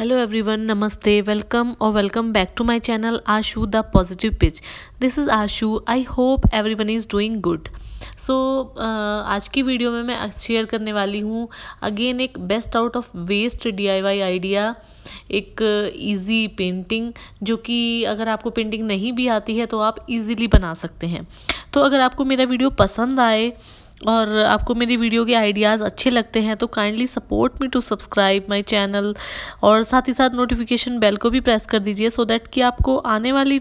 Hello everyone नमस्ते welcome और welcome back to my channel Ashu the positive pitch this is Ashu I hope everyone is doing good so आज की video में मैं share करने वाली हूँ अगेन एक best out of waste DIY idea एक इजी पेंटिंग जो कि अगर आपको पेंटिंग नहीं भी आती है तो आप इजीली बना सकते हैं तो अगर आपको मेरा वीडियो पसंद आए और आपको मेरी वीडियो के आइडियाज़ अच्छे लगते हैं तो kindly support me to subscribe my channel और साथ ही साथ नोटिफिकेशन बेल को भी प्रेस कर दीजिए सो दैट कि आपको आने वाली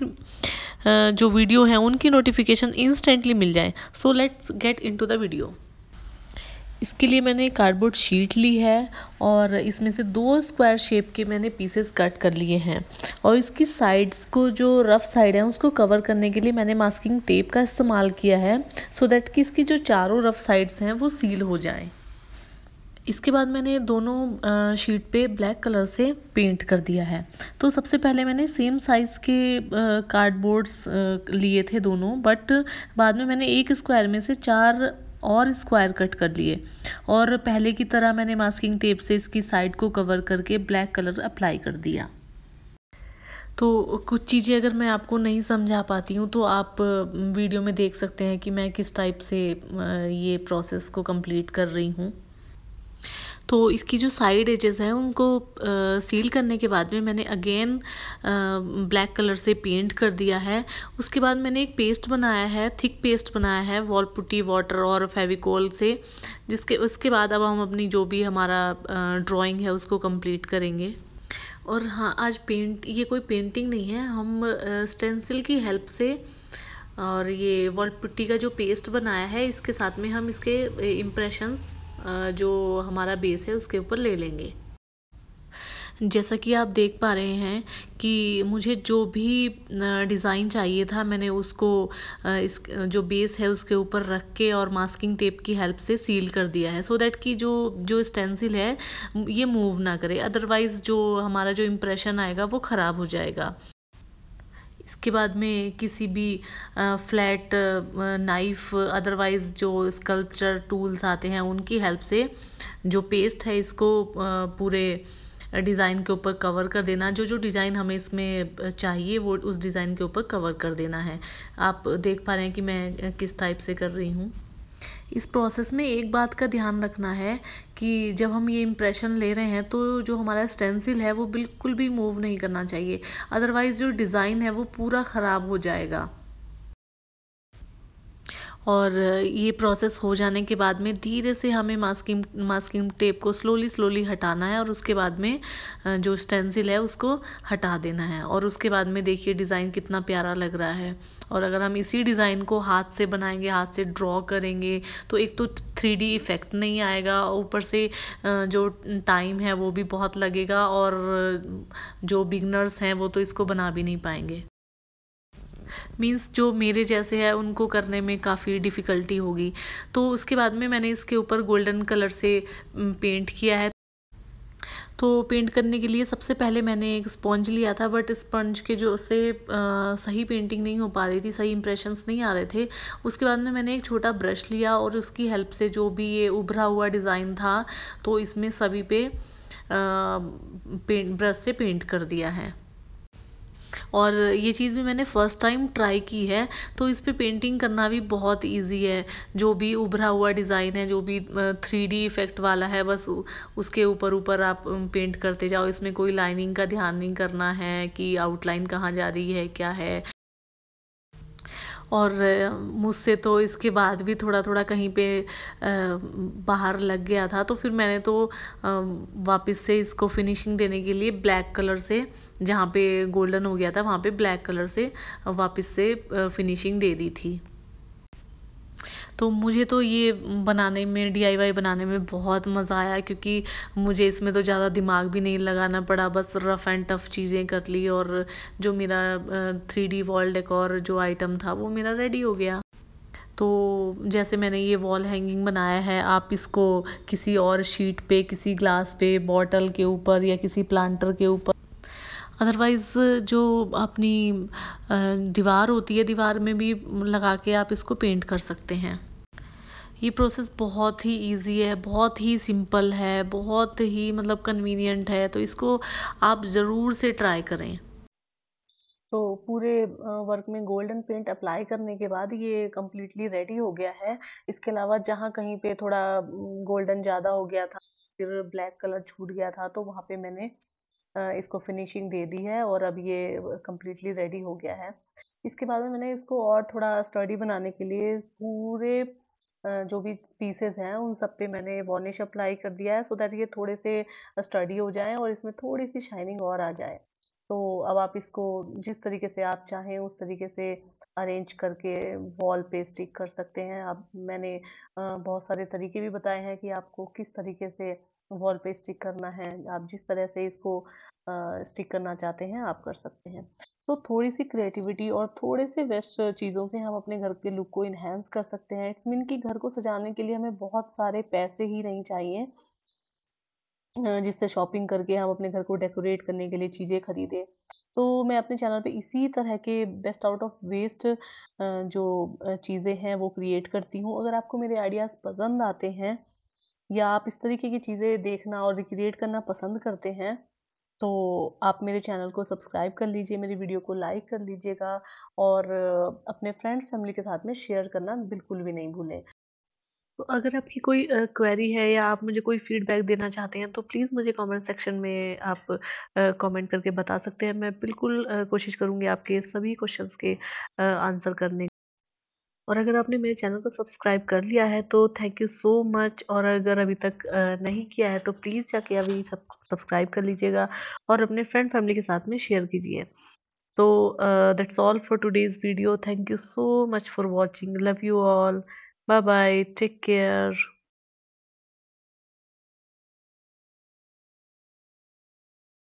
जो वीडियो हैं उनकी नोटिफिकेशन इंस्टेंटली मिल जाए so let's get into the video इसके लिए मैंने कार्डबोर्ड शीट ली है और इसमें से दो स्क्वायर शेप के मैंने पीसेस कट कर लिए हैं और इसकी साइड्स को जो रफ़ साइड है उसको कवर करने के लिए मैंने मास्किंग टेप का इस्तेमाल किया है सो so दैट कि इसकी जो चारों रफ़ साइड्स हैं वो सील हो जाएं इसके बाद मैंने दोनों शीट पे ब्लैक कलर से पेंट कर दिया है तो सबसे पहले मैंने सेम साइज़ के कार्डबोर्ड्स लिए थे दोनों बट बाद में मैंने एक स्क्वायर में से चार और स्क्वायर कट कर लिए और पहले की तरह मैंने मास्किंग टेप से इसकी साइड को कवर करके ब्लैक कलर अप्लाई कर दिया तो कुछ चीज़ें अगर मैं आपको नहीं समझा पाती हूँ तो आप वीडियो में देख सकते हैं कि मैं किस टाइप से ये प्रोसेस को कंप्लीट कर रही हूँ तो इसकी जो साइड एजेस हैं उनको सील करने के बाद में मैंने अगेन ब्लैक कलर से पेंट कर दिया है उसके बाद मैंने एक पेस्ट बनाया है थिक पेस्ट बनाया है वॉल पुट्टी वाटर और फेविकोल से जिसके उसके बाद अब हम अपनी जो भी हमारा ड्राइंग है उसको कंप्लीट करेंगे और हाँ आज पेंट ये कोई पेंटिंग नहीं है हम स्टेंसिल की हेल्प से और ये वॉल पुट्टी का जो पेस्ट बनाया है इसके साथ में हम इसके इम्प्रेशंस जो हमारा बेस है उसके ऊपर ले लेंगे जैसा कि आप देख पा रहे हैं कि मुझे जो भी डिज़ाइन चाहिए था मैंने उसको इस जो बेस है उसके ऊपर रख के और मास्किंग टेप की हेल्प से सील कर दिया है सो so दैट कि जो जो स्टेंसिल है ये मूव ना करे अदरवाइज़ जो हमारा जो इम्प्रेशन आएगा वो ख़राब हो जाएगा इसके बाद में किसी भी फ्लैट नाइफ अदरवाइज़ जो स्कल्पचर टूल्स आते हैं उनकी हेल्प से जो पेस्ट है इसको पूरे डिज़ाइन के ऊपर कवर कर देना जो जो डिज़ाइन हमें इसमें चाहिए वो उस डिज़ाइन के ऊपर कवर कर देना है आप देख पा रहे हैं कि मैं किस टाइप से कर रही हूँ इस प्रोसेस में एक बात का ध्यान रखना है कि जब हम ये इम्प्रेशन ले रहे हैं तो जो हमारा स्टेंसिल है वो बिल्कुल भी मूव नहीं करना चाहिए अदरवाइज़ जो डिज़ाइन है वो पूरा ख़राब हो जाएगा और ये प्रोसेस हो जाने के बाद में धीरे से हमें मास्किंग मास्किंग टेप को स्लोली स्लोली हटाना है और उसके बाद में जो स्टेंसिल है उसको हटा देना है और उसके बाद में देखिए डिज़ाइन कितना प्यारा लग रहा है और अगर हम इसी डिज़ाइन को हाथ से बनाएंगे हाथ से ड्रॉ करेंगे तो एक तो थ्री इफ़ेक्ट नहीं आएगा ऊपर से जो टाइम है वो भी बहुत लगेगा और जो बिगनर्स हैं वो तो इसको बना भी नहीं पाएंगे मीन्स जो मेरे जैसे है उनको करने में काफ़ी डिफ़िकल्टी होगी तो उसके बाद में मैंने इसके ऊपर गोल्डन कलर से पेंट किया है तो पेंट करने के लिए सबसे पहले मैंने एक स्पॉन्ज लिया था बट स्पंज के जो आ, सही पेंटिंग नहीं हो पा रही थी सही इंप्रेशंस नहीं आ रहे थे उसके बाद में मैंने एक छोटा ब्रश लिया और उसकी हेल्प से जो भी ये उभरा हुआ डिज़ाइन था तो इसमें सभी पे पेंट ब्रश से पेंट कर दिया है और ये चीज़ भी मैंने फ़र्स्ट टाइम ट्राई की है तो इस पर पेंटिंग करना भी बहुत ईजी है जो भी उभरा हुआ डिज़ाइन है जो भी थ्री डी इफ़ेक्ट वाला है बस उसके ऊपर ऊपर आप पेंट करते जाओ इसमें कोई लाइनिंग का ध्यान नहीं करना है कि आउटलाइन कहाँ जा रही है क्या है और मुझसे तो इसके बाद भी थोड़ा थोड़ा कहीं पे बाहर लग गया था तो फिर मैंने तो वापस से इसको फिनिशिंग देने के लिए ब्लैक कलर से जहाँ पे गोल्डन हो गया था वहाँ पे ब्लैक कलर से वापस से फिनिशिंग दे दी थी तो मुझे तो ये बनाने में डी बनाने में बहुत मज़ा आया क्योंकि मुझे इसमें तो ज़्यादा दिमाग भी नहीं लगाना पड़ा बस रफ़ एंड टफ़ चीज़ें कर ली और जो मेरा थ्री डी वॉल डेकोर जो आइटम था वो मेरा रेडी हो गया तो जैसे मैंने ये वॉल हैंगिंग बनाया है आप इसको किसी और शीट पे किसी ग्लास पे बॉटल के ऊपर या किसी प्लांटर के ऊपर अदरवाइज़ जो अपनी दीवार होती है दीवार में भी लगा के आप इसको पेंट कर सकते हैं ये प्रोसेस बहुत ही इजी है बहुत ही सिंपल है बहुत ही मतलब कन्वीनियंट है तो इसको आप ज़रूर से ट्राई करें तो पूरे वर्क में गोल्डन पेंट अप्लाई करने के बाद ये कम्प्लीटली रेडी हो गया है इसके अलावा जहाँ कहीं पे थोड़ा गोल्डन ज़्यादा हो गया था फिर ब्लैक कलर छूट गया था तो वहाँ पे मैंने इसको फिनिशिंग दे दी है और अब ये कम्प्लीटली रेडी हो गया है इसके बाद में मैंने इसको और थोड़ा स्टडी बनाने के लिए पूरे जो भी पीसेस हैं उन सब पे मैंने वॉर्निश अप्लाई कर दिया है सो so दैट ये थोड़े से स्टडी हो जाएं और इसमें थोड़ी सी शाइनिंग और आ जाए तो अब आप इसको जिस तरीके से आप चाहें उस तरीके से अरेंज करके वॉल पे स्टिक कर सकते हैं आप मैंने बहुत सारे तरीके भी बताए हैं कि आपको किस तरीके से वॉल पे स्टिक करना है आप जिस तरह से इसको स्टिक करना चाहते हैं आप कर सकते हैं सो so, थोड़ी सी क्रिएटिविटी और थोड़े से वेस्ट चीज़ों से हम अपने घर के लुक को इन्हेंस कर सकते हैं इट्स मीन कि घर को सजाने के लिए हमें बहुत सारे पैसे ही नहीं चाहिए जिससे शॉपिंग करके हम अपने घर को डेकोरेट करने के लिए चीज़ें खरीदें तो मैं अपने चैनल पे इसी तरह के बेस्ट आउट ऑफ वेस्ट जो चीज़ें हैं वो क्रिएट करती हूँ अगर आपको मेरे आइडियाज़ पसंद आते हैं या आप इस तरीके की चीज़ें देखना और रिक्रिएट करना पसंद करते हैं तो आप मेरे चैनल को सब्सक्राइब कर लीजिए मेरी वीडियो को लाइक कर लीजिएगा और अपने फ्रेंड फैमिली के साथ में शेयर करना बिल्कुल भी नहीं भूलें तो अगर आपकी कोई क्वेरी है या आप मुझे कोई फीडबैक देना चाहते हैं तो प्लीज़ मुझे कमेंट सेक्शन में आप कमेंट करके बता सकते हैं मैं बिल्कुल कोशिश करूँगी आपके सभी क्वेश्चंस के आंसर करने और अगर आपने मेरे चैनल को सब्सक्राइब कर लिया है तो थैंक यू सो मच और अगर अभी तक नहीं किया है तो प्लीज़ जाके अभी सब सब्सक्राइब कर लीजिएगा और अपने फ्रेंड फैमिली के साथ में शेयर कीजिए so that's all for today's video thank you so much for watching love you all Bye bye. Take care.